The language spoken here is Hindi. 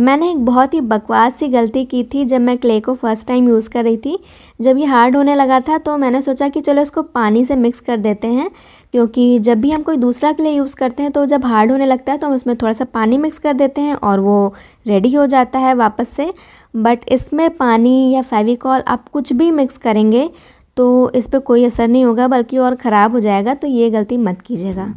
मैंने एक बहुत ही बकवास सी गलती की थी जब मैं क्ले को फर्स्ट टाइम यूज़ कर रही थी जब ये हार्ड होने लगा था तो मैंने सोचा कि चलो इसको पानी से मिक्स कर देते हैं क्योंकि जब भी हम कोई दूसरा क्ले यूज़ करते हैं तो जब हार्ड होने लगता है तो हम उसमें थोड़ा सा पानी मिक्स कर देते हैं और वो रेडी हो जाता है वापस से बट इसमें पानी या फेविकॉल आप कुछ भी मिक्स करेंगे तो इस पर कोई असर नहीं होगा बल्कि और ख़राब हो जाएगा तो ये गलती मत कीजिएगा